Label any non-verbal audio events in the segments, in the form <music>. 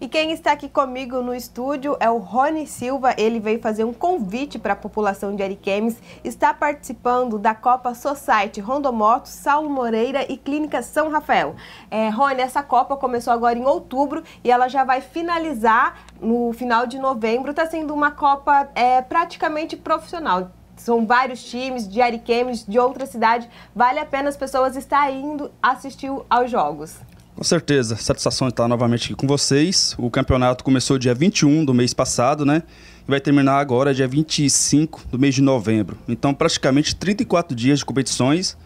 E quem está aqui comigo no estúdio é o Rony Silva. Ele veio fazer um convite para a população de Ariquemes. Está participando da Copa Society Rondomoto, Saulo Moreira e Clínica São Rafael. É, Rony, essa Copa começou agora em outubro e ela já vai finalizar no final de novembro. Está sendo uma Copa é, praticamente profissional são vários times de Ariquemes, de outra cidade. Vale a pena as pessoas estar indo assistir aos jogos. Com certeza, satisfação estar novamente aqui com vocês. O campeonato começou dia 21 do mês passado, né? E vai terminar agora dia 25 do mês de novembro. Então, praticamente 34 dias de competições.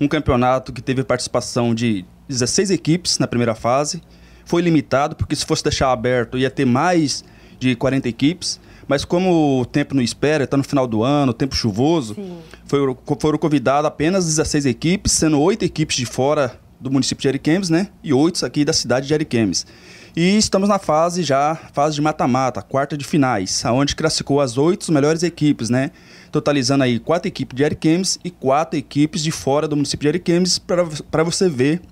Um campeonato que teve participação de 16 equipes na primeira fase. Foi limitado, porque se fosse deixar aberto ia ter mais de 40 equipes. Mas como o tempo não espera, está no final do ano, tempo chuvoso, foram, foram convidadas apenas 16 equipes, sendo oito equipes de fora do município de Ariquemes, né? E oito aqui da cidade de Ariquemes. E estamos na fase já, fase de mata-mata, quarta de finais, aonde classificou as oito melhores equipes, né? Totalizando aí quatro equipes de Ariquemes e quatro equipes de fora do município de Ariquemes, para você ver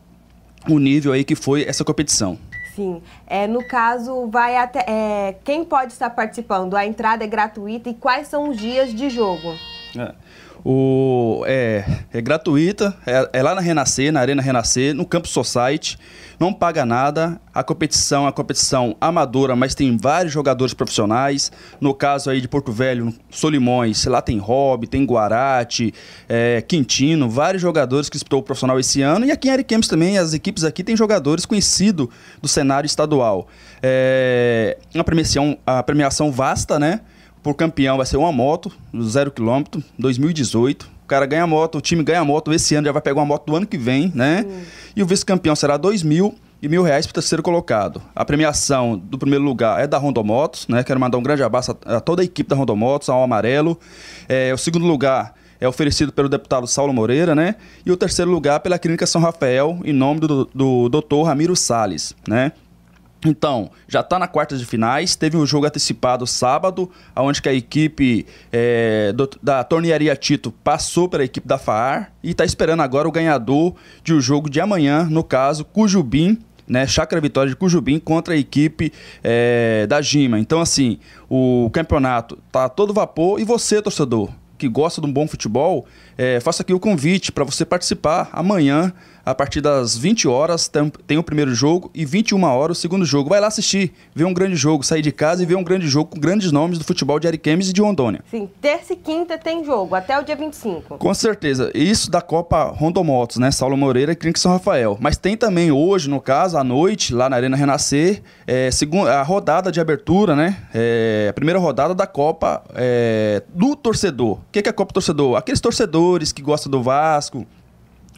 o nível aí que foi essa competição. Sim. É, no caso, vai até. É, quem pode estar participando? A entrada é gratuita e quais são os dias de jogo? É. O, é, é gratuita, é, é, lá na Renascer, na Arena Renascer, no Campo Society. Não paga nada. A competição é competição amadora, mas tem vários jogadores profissionais. No caso aí de Porto Velho, Solimões, lá tem Rob, tem Guarate, é, Quintino, vários jogadores que disputou o profissional esse ano. E aqui em Ariquemes também, as equipes aqui têm jogadores conhecidos do cenário estadual. É uma premiação, a premiação vasta, né? por campeão vai ser uma moto, zero quilômetro, 2018. O cara ganha a moto, o time ganha a moto esse ano, já vai pegar uma moto do ano que vem, né? Uhum. E o vice-campeão será dois mil e mil reais para o terceiro colocado. A premiação do primeiro lugar é da Rondomotos, né? Quero mandar um grande abraço a, toda a equipe da Rondomotos, ao Amarelo. É, o segundo lugar é oferecido pelo deputado Saulo Moreira, né? E o terceiro lugar pela Clínica São Rafael, em nome do, do, do Ramiro Sales, né? Então, já está na quarta de finais. Teve um jogo antecipado sábado, onde que a equipe é, do, da Tornearia Tito passou pela equipe da FAAR e está esperando agora o ganhador de um jogo de amanhã, no caso, Cujubim né? Chácara Vitória de Cujubim contra a equipe é, da Gima. Então, assim, o campeonato tá todo vapor e você, torcedor, que gosta de um bom futebol, é, faça aqui o convite para você participar amanhã a partir das 20 horas tem o primeiro jogo e 21 horas o segundo jogo. Vai lá assistir, ver um grande jogo, sair de casa e ver um grande jogo com grandes nomes do futebol de Ariquemes e de Rondônia. Sim, terça e quinta tem jogo, até o dia 25. Com certeza. Isso da Copa Rondomotos, né? Saulo Moreira e Clínica São Rafael. Mas tem também hoje, no caso, à noite, lá na Arena Renascer, é, a rodada de abertura, né? É, a primeira rodada da Copa é, do Torcedor. O que é a Copa Torcedor? Aqueles torcedores que gostam do Vasco,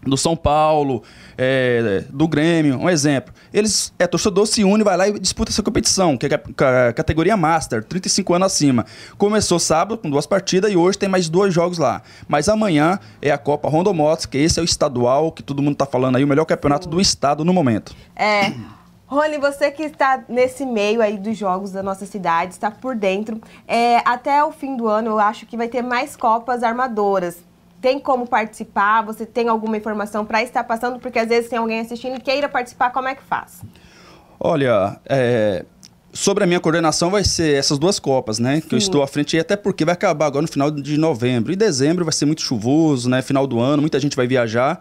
do São Paulo, é, do Grêmio, um exemplo. Eles, é, torcedor se une, vai lá e disputa essa competição, que é a categoria Master, 35 anos acima. Começou sábado com duas partidas e hoje tem mais dois jogos lá. Mas amanhã é a Copa Rondomotos, que esse é o estadual que todo mundo tá falando aí, o melhor campeonato do estado no momento. É. Rony, você que está nesse meio aí dos jogos da nossa cidade, está por dentro, é, até o fim do ano eu acho que vai ter mais Copas Armadoras tem como participar? Você tem alguma informação para estar passando? Porque às vezes tem alguém assistindo e queira participar, como é que faz? Olha, é, sobre a minha coordenação vai ser essas duas Copas, né? Que eu estou à frente, e até porque vai acabar agora no final de novembro. E dezembro vai ser muito chuvoso, né? Final do ano, muita gente vai viajar.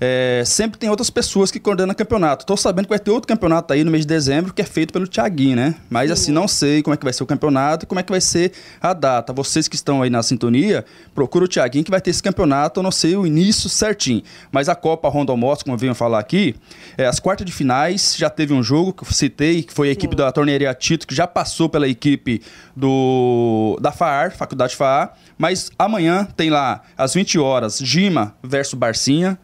É, sempre tem outras pessoas que coordenam campeonato. Estou sabendo que vai ter outro campeonato aí no mês de dezembro, que é feito pelo Thiaguinho, né? Mas assim, Sim. assim, não sei como é que vai ser o campeonato e como é que vai ser a data. Vocês que estão aí na sintonia, procura o Thiaguinho que vai ter esse campeonato, eu não sei o início certinho. Mas a Copa Rondon Motos, como eu venho falar aqui, é, as quartas de finais já teve um jogo que eu citei, que foi a equipe Sim. da torneira Tito, que já passou pela equipe do da FAAR, Faculdade FAAR. Mas amanhã tem lá, às 20 horas, Gima versus Barcinha.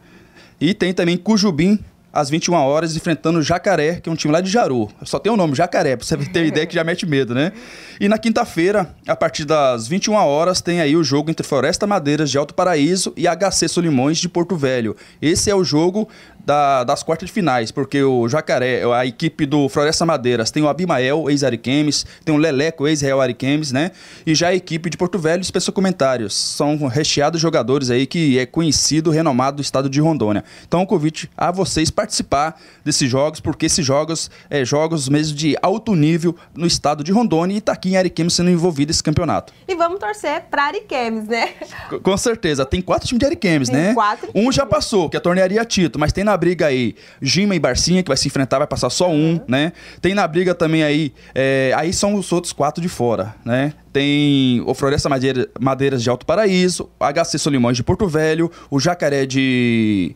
E tem também Cujubim às 21 horas, enfrentando Jacaré, que é um time lá de Jaru. Só tem o um nome, Jacaré, pra você <laughs> ter ideia que já mete medo, né? E na quinta-feira, a partir das 21 horas, tem aí o jogo entre Floresta Madeiras de Alto Paraíso e HC Solimões de Porto Velho. Esse é o jogo da, das quartas de finais, porque o Jacaré, é a equipe do Floresta Madeiras, tem o Abimael, ex-Ariquemes, tem o Leleco, ex-Real Ariquemes, né? E já a equipe de Porto Velho dispensa comentários. São recheados jogadores aí que é conhecido, renomado do estado de Rondônia. Então, o convite a vocês participar desses jogos, porque esses jogos é jogos mesmo de alto nível no estado de Rondônia e está aqui em Ariquemes sendo envolvido esse campeonato. E vamos torcer para Ariquemes, né? Com certeza. Tem quatro times de Ariquemes, tem né? Quatro um times. já passou, que é a tornearia Tito, mas tem na na briga aí Gima e Barcinha, que vai se enfrentar, vai passar só um, né? Tem na briga também aí. É, aí são os outros quatro de fora, né? Tem o Floresta Madeira, Madeiras de Alto Paraíso, HC Solimões de Porto Velho, o Jacaré de.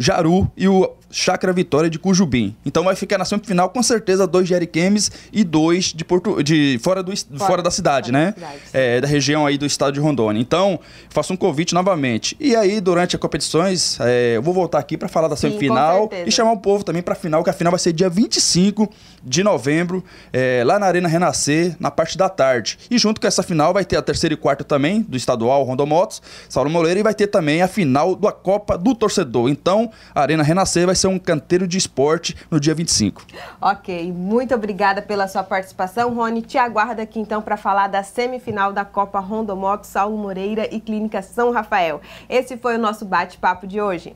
Jaru e o Chácara Vitória de Cujubim. Então vai ficar na semifinal com certeza dois de Ariquemes e dois de Porto, de fora do fora, fora da cidade, fora né? Da, cidade, é, da região aí do estado de Rondônia. Então faço um convite novamente. E aí durante as competições é, eu vou voltar aqui para falar da Sim, semifinal e chamar o povo também para final, que a final vai ser dia 25 de novembro é, lá na Arena Renascer na parte da tarde. E junto com essa final vai ter a terceira e quarta também do estadual Rondomotos, Saulo Moleira e vai ter também a final da Copa do Torcedor. Então a Arena Renascer vai ser um canteiro de esporte no dia 25. Ok, muito obrigada pela sua participação, Rony. Te aguardo aqui então para falar da semifinal da Copa Rondomox, Saulo Moreira e Clínica São Rafael. Esse foi o nosso bate-papo de hoje.